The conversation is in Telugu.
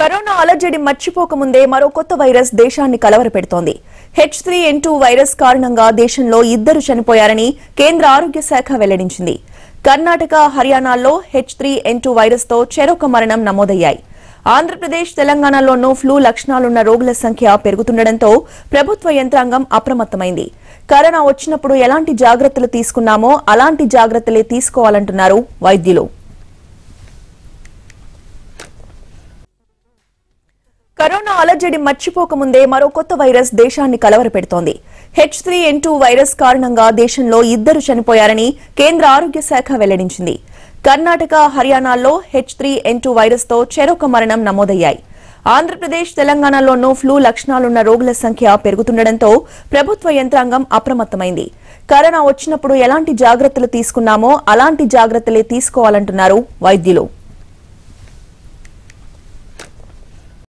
కరోనా అలజడి మర్చిపోకముందే మరో కొత్త వైరస్ దేశాన్ని కలవరపెడుతోంది H three N two virus కారణంగా దేశంలో ఇద్దరు చనిపోయారని కేంద్ర ఆరోగ్య శాఖ వెల్లడించింది కర్ణాటక హర్యానాల్లో హెచ్ త్రీ ఎన్ టూ వైరస్తో చెరొక మరణం నమోదయ్యాయి ఆంధ్రప్రదేశ్ తెలంగాణలోనూ ఫ్లూ లక్షణాలున్న రోగుల సంఖ్య పెరుగుతుండటంతో ప్రభుత్వ యంత్రాంగం అప్రమత్తమైంది కరోనా వచ్చినప్పుడు ఎలాంటి జాగ్రత్తలు తీసుకున్నామో అలాంటి జాగ్రత్తలే తీసుకోవాలంటున్నారు వైద్యులు కరోనా అలజడి మర్చిపోకముందే మరో కొత్త వైరస్ దేశాన్ని కలవరపెడుతోంది H three N two virus కారణంగా దేశంలో ఇద్దరు చనిపోయారని కేంద్ర ఆరోగ్య శాఖ వెల్లడించింది కర్ణాటక హర్యానాల్లో హెచ్ త్రీ ఎన్ టూ వైరస్తో చెరొక మరణం నమోదయ్యాయి ఆంధ్రప్రదేశ్ తెలంగాణలోనూ ఫ్లూ లక్షణాలున్న రోగుల సంఖ్య పెరుగుతుండటంతో ప్రభుత్వ యంత్రాంగం అప్రమత్తమైంది కరోనా వచ్చినప్పుడు ఎలాంటి జాగ్రత్తలు తీసుకున్నామో అలాంటి జాగ్రత్తలే తీసుకోవాలంటున్నారు వైద్యులు